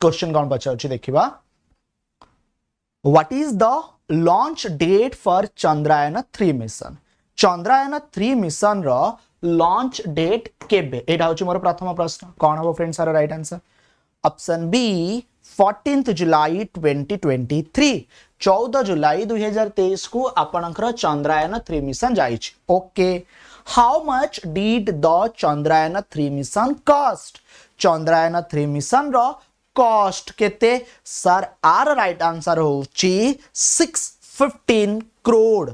Question कौन पचार देखा what is the launch date for Chandrayaan three mission Chandrayaan three mission र लॉन्च डेट के मोर प्रथम प्रश्न कौन हम फ्रेंड्स आर right answer option B 14th जुलाई 2023 चौदह जुलाई 2023 को आपनकर चंद्रायन थ्री मिशन जाई okay how much did the Chandrayaan three mission cost Chandrayaan three mission रो कॉस्ट के सर आर राइट आंसर हो ची सिक्स फिफ्टीन क्रोड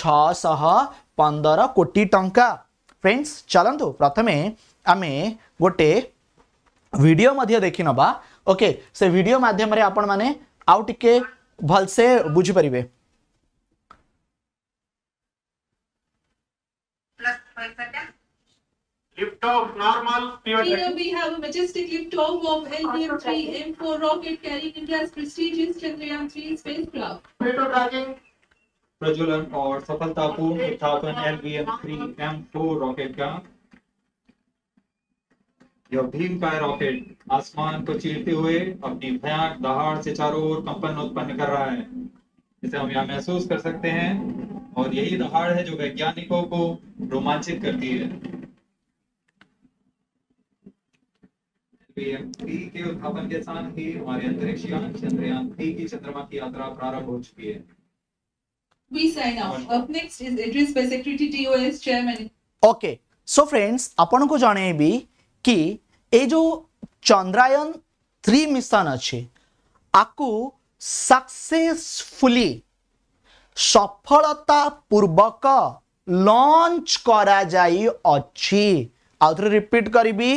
छह पंदर कोटी टंका फ्रेंड्स चलतु प्रथमे आम गोटे भिड देखी नवा ओके से वीडियो भिड मध्यम आपण मैंने आउ टे प्लस बुझीपारे Lift off normal. Here we have a majestic lift off of LBM-3 M4 rocket carrying India's prestigious Chandrayaan-3 spacecraft. Potato tracking. प्रज्वलन और सफलतापूर्ण उत्थापन LBM-3 M4 रॉकेट का यह भीम का रॉकेट आसमान को चीरते हुए अपनी भयानक दहाड़ से चारों ओर कंपन उत्पन्न कर रहा है जिसे हम यहाँ महसूस कर सकते हैं और यही दहाड़ है जो वैज्ञानिकों को रोमांचित करती है के उत्थापन के साथ ही हमारे अंतरिक्ष यान चंद्रयान थ्री की चंद्रमा की यात्रा प्रारंभ हो चुकी है okay so friends Up next is address आपण को जानेबी कि ए जो चंद्रयान थ्री मिशन अच्छे आकु सक्सेसफुली सफलता पूर्वक लॉन्च करा जाई अछि आउथरे रिपीट करी भी,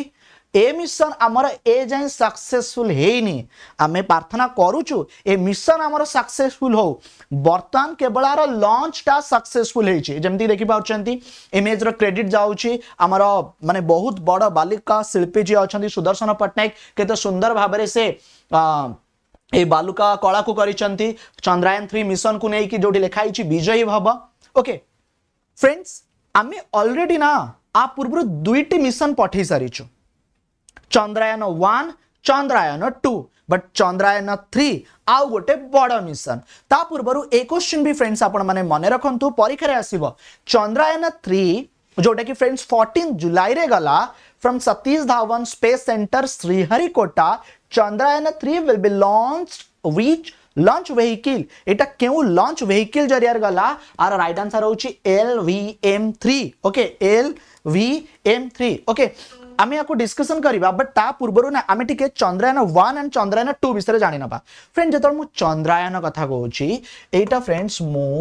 এ মিশন আমার এ যায় সাকসেসফুল হয়নি আমি প্রার্থনা করুছু এ মিশন আমার সাকসেসফুল হো বর্তমান কেবল আর লঞ্চটা সাকসেসফুল হয়েছে যেমি দেখিপারছেন ইমেজর ক্রেডিট যাচ্ছি আমার মানে বহুত বড় বালিকা শিল্পী যে অনেক সুদর্শন পট্টনাক কত সুন্দর ভাবে সে এই বালুকা কলাকু করেছেন চন্দ্রায়ন থ্রি মিশন কু নেই যেটি লেখা হয়েছে বিজয়ী ভব ওকে ফ্রেন্ডস আমি অলরেডি না আ পূর্ব দুইটি মিশন পঠাই সারিছু Chandrayaan one Chandrayaan two but Chandrayaan three आउ गोटे बड़ मिशन ता पूर्व ए क्वेश्चन भी फ्रेंड्स आपने मन रखु परीक्षा आसव चंद्रायन थ्री जोटा कि फ्रेंड्स फोर्टीन जुलाई में गला from Satish Dhawan space centre Sriharikota Chandrayaan three will be launch which launch vehicle यहाँ क्यों लंच वेहकिल जरिया गला आर रईट आंसर होल V M three okay L V M three okay আমি ୟାକୁ ଡିସ୍କସନ୍ କରିବା ବଟ୍ ତା ପୂର୍ବରୁ ନା ଆମେ ଟିକେ Chandrayaan one and Chandrayaan two ବିଷୟରେ ଜାଣିନେବା ଫ୍ରେଣ୍ଡ ଯେତେବେଳେ ମୁଁ ଚନ୍ଦ୍ରାୟନ କଥା କହୁଛି ଏଇଟା ଫ୍ରେଣ୍ଡସ୍ ମୁଁ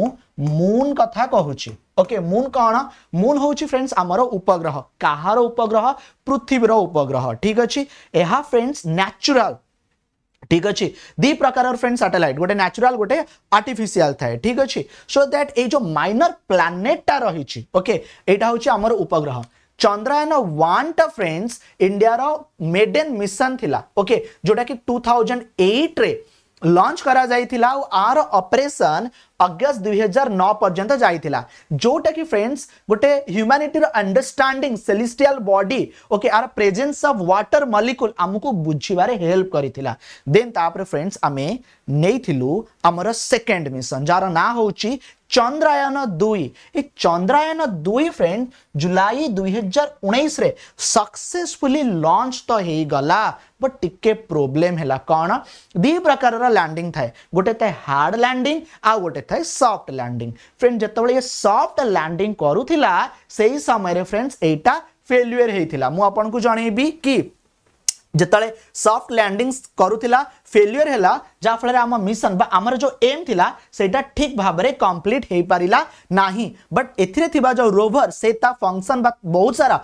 ମୁନ୍ କଥା କହୁଛି ଓକେ ମୁନ୍ କ'ଣ ମୁନ୍ ହେଉଛି ଫ୍ରେଣ୍ଡସ୍ ଆମର ଉପଗ୍ରହ କାହାର ଉପଗ୍ରହ ପୃଥିବୀର ଉପଗ୍ରହ ଠିକ୍ ଅଛି ଏହା ଫ୍ରେଣ୍ଡସ୍ ନ୍ୟାଚୁରାଲ ঠিক আছে দুই প্রকার ফ্রেন্ড স্যাটেলাইট গোটে ন্যাচুরাল গোটে আর্টিফিসিয়াল থাকে ঠিক আছে সো দ্যাট এই যে মাইনর প্ল্যানেটটা রয়েছে ওকে এইটা হচ্ছে আমার উপগ্রহ चंद्रायन वन टा फ्रेंड्स इंडिया मेडेन मिशन थिला ओके जोटा कि टू रे लंच करा जाई थिला आर ऑपरेशन अगस्त 2009 पर्यंत जाई थिला जोटा कि फ्रेंड्स गोटे ह्यूमैनिटी रो अंडरस्टैंडिंग सेलेस्टियल बॉडी ओके आर प्रेजेंस ऑफ वाटर मॉलिक्यूल हमकु बुझिवारे हेल्प करी थिला देन तापर फ्रेंड्स आमे नेई थिलु हमर सेकंड मिशन जारा ना होउची चंद्रायन दुई चंद्रायन दुई फ्रेंड जुलाई दुई हजार उन्नीस सक्सेसफुली लंच तो हो गला बट टिके प्रोब्लेम है कौन दी प्रकार लैंडिंग थाए गोटे थाए हार्ड लैंडिंग आ गोटे थाए सफ्ट लैंडिंग फ्रेंड जो ये सफ्ट लैंडिंग करूला से समय फ्रेंड्स यहाँ फेल्युअर होता मुझे जनइबी कि যেতবে সফট ল্যান্ডিং করুলা ফেলিওর হল যা ফলে আমার মিশন বা আমার যে এম লা সেইটা ঠিক ভাবে কমপ্লিট হয়ে পারা না বট এতে যে রোভর সে তা ফংশন বা বহু সারা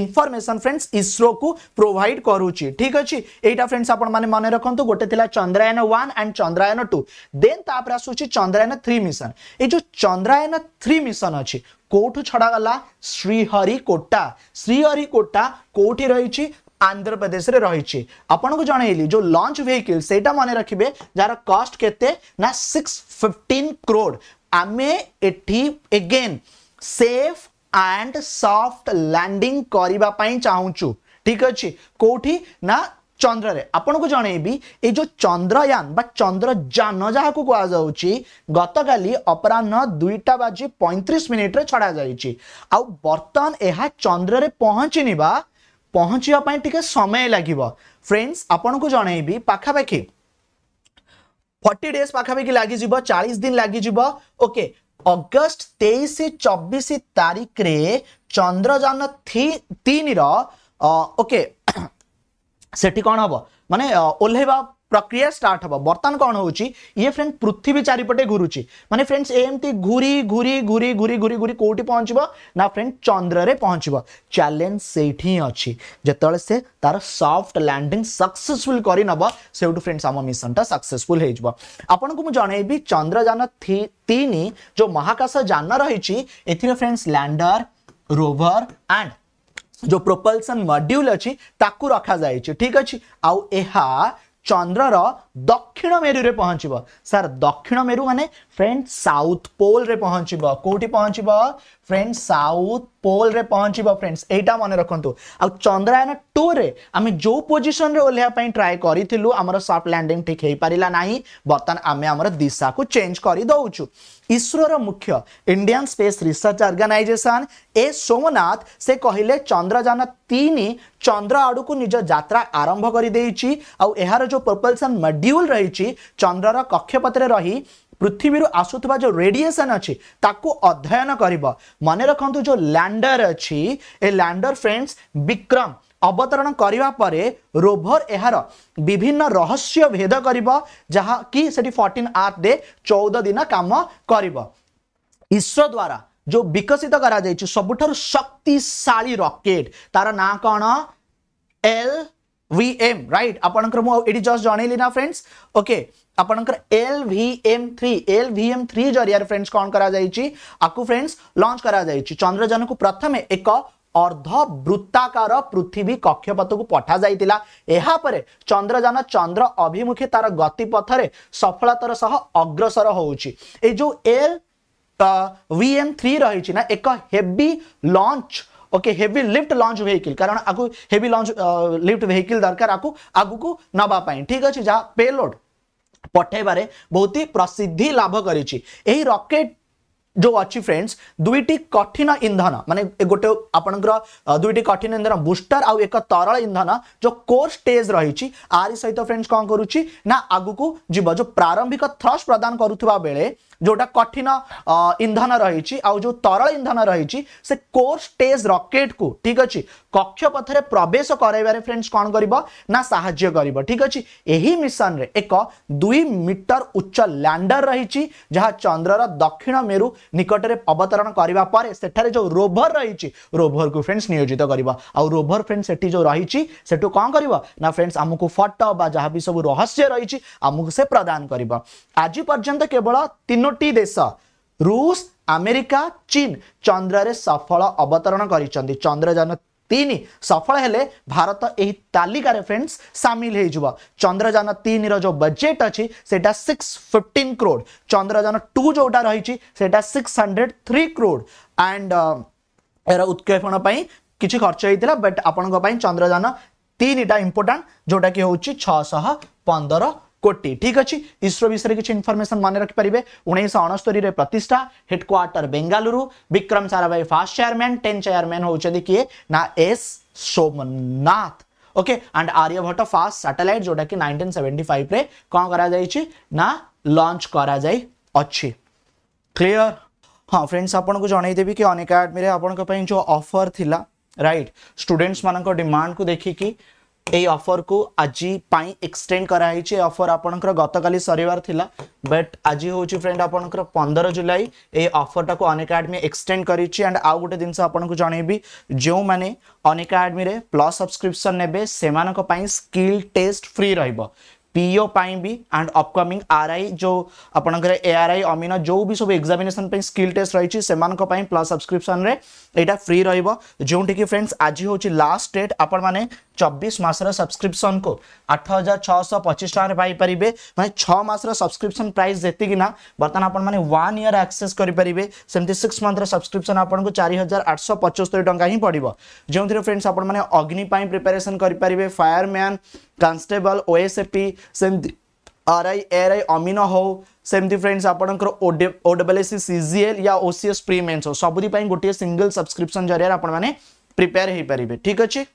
ইনফরমেশন ফ্রেন্ডস ইসরো কু প্রোভাইড করুচি ঠিক আছে এইটা ফ্রেন্ডস আপনার মনে রাখতু গোটে লা Chandrayaan one and Chandrayaan two then তাপরে আসুচি চন্দ্রায়ন থ্রি মিশন এই যে চন্দ্রায়ন থ্রি মিশন অছি কোঠু ছড়াগলা শ্রীহরিকোটা শ্রীহরিকোটা কোটি রয়েছে आंध्र प्रदेश में रही आपन को जणैली जो लॉन्च व्हीकल सेटा माने रखिबे जार कस्ट के सिक्स फिफ्टीन क्रोड आम एठी again safe and soft landing करने पई ठीक अच्छे कौटी ना चंद्र रे आपन को जणैबी जो चंद्रयान बा चंद्र जान जहाँ को कोआ जाउची गतकाली अपराह्न दुईटा बाजी पैंतीस मिनिट रे छडा जाइची आ बर्तन एहा चंद्र रे पहुचिनिबा ପହଞ୍ଚିବା ପାଇଁ ଟିକେ ସମୟ ଲାଗିବ ଫ୍ରେଣ୍ଡସ୍ ଆପଣଙ୍କୁ ଜଣେଇବି ପାଖାପାଖି ଫର୍ଟି ଡେଜ୍ ପାଖାପାଖି ଲାଗିଯିବ ଚାଳିଶ ଦିନ ଲାଗିଯିବ ଓକେ ଅଗଷ୍ଟ ତେଇଶ ଚବିଶ ତାରିଖରେ ଚନ୍ଦ୍ରଯାନ ତିନିର ଓକେ ସେଠି କ'ଣ ହେବ ମାନେ ଓହ୍ଲାଇବା प्रक्रिया स्टार्ट हम बर्तमान कौन हो फ्रेंड पृथ्वी चारिपटे घूरुच मानते फ्रेंड्स एमती घूरी घूरी घूरी घूरी घूरी घूरी कौटी पहुंचब ना फ्रेंड चंद्र पहुंचब चैलेंज से अच्छी जिते से तार सफ्ट लैंडिंग सक्सेसफुल करनब से फ्रेंड्स आम मिशन टा सक्सेसफुल आपण जनइबी चंद्रयान तीन जो महाकाश जान रही फ्रेंड्स लैंडर रोभर एंड जो प्रोपलसन मड्यूल अच्छी रखा जाए ठीक अच्छे आउ Chandra Ra ଦକ୍ଷିଣ ମେରୁରେ ପହଞ୍ଚିବ ସାର୍ ଦକ୍ଷିଣ ମେରୁ ମାନେ ଫ୍ରେଣ୍ଡ ସାଉଥ୍ ପୋଲରେ ପହଞ୍ଚିବ କୋଉଠି ପହଞ୍ଚିବ ଫ୍ରେଣ୍ଡ ସାଉଥ୍ ପୋଲରେ ପହଞ୍ଚିବ ଫ୍ରେଣ୍ଡସ୍ ଏଇଟା ମନେ ରଖନ୍ତୁ ଆଉ ଚନ୍ଦ୍ରାୟନ ଟୁରେ ଆମେ ଯେଉଁ ପୋଜିସନରେ ଓହ୍ଲାଇବା ପାଇଁ ଟ୍ରାଏ କରିଥିଲୁ ଆମର ସଫ୍ଟ ଲ୍ୟାଣ୍ଡିଂ ଠିକ୍ ହେଇପାରିଲା ନାହିଁ ବର୍ତ୍ତମାନ ଆମେ ଆମର ଦିଶାକୁ ଚେଞ୍ଜ କରିଦେଉଛୁ ଇସ୍ରୋର ମୁଖ୍ୟ ଇଣ୍ଡିଆନ୍ ସ୍ପେସ୍ ରିସର୍ଚ୍ଚ ଅର୍ଗାନାଇଜେସନ୍ ଏ ସୋମନାଥ ସେ କହିଲେ ଚନ୍ଦ୍ରଯାନ ତିନି ଚନ୍ଦ୍ର ଆଡ଼କୁ ନିଜ ଯାତ୍ରା ଆରମ୍ଭ କରିଦେଇଛି ଆଉ ଏହାର ଯେଉଁ ପ୍ରପଲ୍ସନ୍ ମଡ୍ मड्यूल रही चंद्रर कक्षपतर रही पृथ्वी आसुवा जो रेडिएसन अच्छी अध्ययन कर मन रखु जो लैंडर अच्छी ए लैंडर फ्रेंड्स विक्रम अवतरण करने रोभर यार विभिन्न रहस्य भेद कर जहाँकि फर्टिन आर्थ डे चौदह दिन कम कर इसरो द्वारा जो विकसित कर सबुठ शक्तिशा रकेट तार ना कौन एल VM, right? आपणकर मो एडी जस्ट जाने लेना एल भि एम थ्री LVM3 जरिया रे friends कौन करा जाई कर आपको friends launch करा जाई को प्रथम एक अर्ध वृत्ताकार पृथ्वी कक्षपथ को पठा जाईतिला चंद्रजान चंद्र अभिमुखे तार गति रे सफलतार सह अग्रसर होउची ए जो एल वीएम3 रहिची ना एक heavy launch okay heavy lift launch vehicle କାରଣ ଆକୁ ହେଭି ଲଞ୍ଚ ଲିଫ୍ଟ ଭେହିକିଲ୍ ଦରକାର ଆକୁ ଆଗକୁ ନେବା ପାଇଁ ଠିକ୍ ଅଛି ଯାହା ପେଲୋଡ଼ ପଠାଇବାରେ ବହୁତ ହି ପ୍ରସିଦ୍ଧି ଲାଭ କରିଛି ଏହି ରକେଟ୍ ଯେଉଁ ଅଛି ଫ୍ରେଣ୍ଡସ୍ ଦୁଇଟି କଠିନ ଇନ୍ଧନ ମାନେ ଗୋଟେ ଆପଣଙ୍କର ଦୁଇଟି କଠିନ ଇନ୍ଧନ ବୁଷ୍ଟର ଆଉ ଏକ ତରଳ ଇନ୍ଧନ ଯେଉଁ କୋର୍ ଷ୍ଟେଜ୍ ରହିଛି ଆରି ସହିତ ଫ୍ରେଣ୍ଡସ୍ କ'ଣ କରୁଛି ନା ଆଗକୁ ଯିବ ଯେଉଁ ପ୍ରାରମ୍ଭିକ ଥ୍ରସ୍ ପ୍ରଦାନ କରୁଥିବା ବେଳେ जोटा कठिन ईंधन रही जो तरल इंधन रही कोर स्टेज रकेट को ठीक अच्छे कक्षपथर प्रवेश कर फ्रेंड्स कौन करा साज्य कर ठीक अच्छे मिशन रे एक दुई मीटर उच्च लैंडर रही जहाँ चंद्रर दक्षिण मेरु निकट में अवतरण करने सेठार जो रोभर रही रोभर को फ्रेंड्स नियोजित कर रोभर फ्रेंड्स से जो रही कौन करना फ्रेंड्स आमको फटो जहाँ भी सब रहस्य रही आमको से प्रदान कर आज पर्यंत केवल तीनो चारोटी देश रूस आमेरिका चीन चंद्र सफल अवतरण कर चंद्रजान तीन सफल हेले भारत यही तालिकार फ्रेंड्स सामिल हो चंद्रजान तीन रो बजेट अच्छी से फिफ्टीन क्रोड चंद्रजान टू जोटा रही six hundred three crore and यार उत्क्षेपण किसी खर्च होता बट आप चंद्रजान तीन टाइम इंपोर्टा जोटा कि हूँ छः पंदर ठीक अच्छे इसरो विषय में কিছু ইনফরমেশন मन রাখিপারে उन्नीस अणस्तरी प्रतिष्ठा headquarter Bengaluru Vikram Sarabhai first chairman ten chairman होंगे किए ना S Somanath okay and Aryabhata first satellite जोटा कि सेवेन्टी रे कौन करा जाई ना लॉन्च करा क्लियर हाँ फ्रेंड्स आपको को कि अनेक आप को जो ऑफर थिला राइट स्टूडेंट्स मान डिमांड को देखिकी अफर को आज एक्सटेड कराई अफर आपर गत काली बट आज हूँ फ्रेंड आप पंदर जुलाई ए अफरटा को अनकाडमी एक्सटेड कर गोटे जिनस जनईबी जो मैंने अनकाडमी प्लस सब्सक्रिपन ने स्किल टेस्ट फ्री र PO P and upcoming RI जो आपर ए आई अमीन जो भी सब एक्जामेसन स्किल टेस्ट रही है प्लस सब्सक्रिपन में यहाँ फ्री रोटी कि फ्रेंड्स आज हूँ लास्ट डेट आपने चबीस मस सब्सक्रिपन को आठ हजार छः पचीस टकरे मैंने छस सब्सक्रिप्सन प्राइस जीत बर्तमान आपन इयर आक्सेस करेंगे सेमती सिक्स मंथर सब्सक्रिप्सन आप चार हजार सौ पचस्तरी टाँह ही पड़ जो थी फ्रेंड्स आपने अग्निपाई प्रिपेरेसन करेंगे fireman constable O S F P सेम आर आई एर आई अमिन हौ सेमती फ्रेंड्स आप ओडबल एस सी सी जि एल या ओसीएस प्रिमेन्स हो सबुदी गोटे सिंगल सब्सक्रिप्सन जरिए आपने प्रिपेयर हो पारे ठीक अच्छे